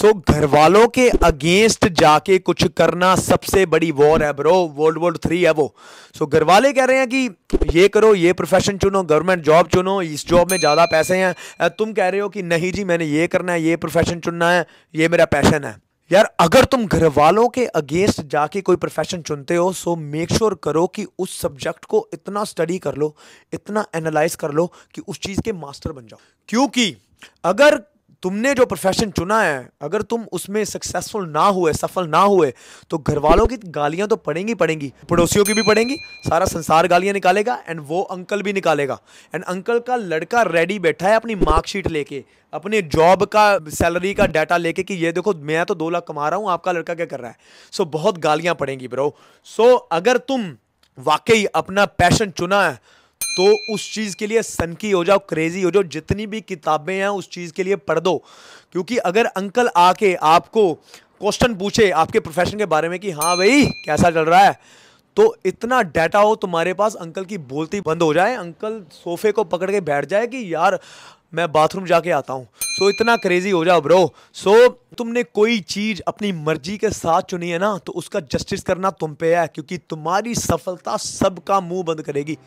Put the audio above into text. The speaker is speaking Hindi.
सो so, घर वालों के अगेंस्ट जाके कुछ करना सबसे बड़ी वॉर है ब्रो वर्ल्ड वॉर थ्री है वो सो so, घर वाले कह रहे हैं कि ये करो ये प्रोफेशन चुनो गवर्नमेंट जॉब चुनो इस जॉब में ज़्यादा पैसे हैं तुम कह रहे हो कि नहीं जी मैंने ये करना है ये प्रोफेशन चुनना है ये मेरा पैशन है यार अगर तुम घर वालों के अगेंस्ट जाके कोई प्रोफेशन चुनते हो सो मेक श्योर करो कि उस सब्जेक्ट को इतना स्टडी कर लो इतना एनालाइज कर लो कि उस चीज़ के मास्टर बन जाओ क्योंकि अगर तुमने जो प्रोफेशन चुना है अगर तुम उसमें सक्सेसफुल ना हुए सफल ना हुए तो घर वालों की गालियां तो पड़ेंगी पड़ेंगी पड़ोसियों की भी पड़ेंगी सारा संसार गालियां निकालेगा एंड वो अंकल भी निकालेगा एंड अंकल का लड़का रेडी बैठा है अपनी मार्कशीट लेके अपने जॉब का सैलरी का डाटा लेके कि ये देखो मैं तो दो लाख कमा रहा हूँ आपका लड़का क्या कर रहा है सो बहुत गालियाँ पड़ेंगी ब्रो सो अगर तुम वाकई अपना पैशन चुना है तो उस चीज़ के लिए सनकी हो जाओ क्रेज़ी हो जाओ जितनी भी किताबें हैं उस चीज़ के लिए पढ़ दो क्योंकि अगर अंकल आके आपको क्वेश्चन पूछे आपके प्रोफेशन के बारे में कि हाँ भाई कैसा चल रहा है तो इतना डाटा हो तुम्हारे पास अंकल की बोलती बंद हो जाए अंकल सोफे को पकड़ के बैठ जाए कि यार मैं बाथरूम जाके आता हूँ सो so, इतना क्रेजी हो जाओ ब्रो सो so, तुमने कोई चीज़ अपनी मर्जी के साथ चुनी है ना तो उसका जस्टिस करना तुम पे है क्योंकि तुम्हारी सफलता सबका मुंह बंद करेगी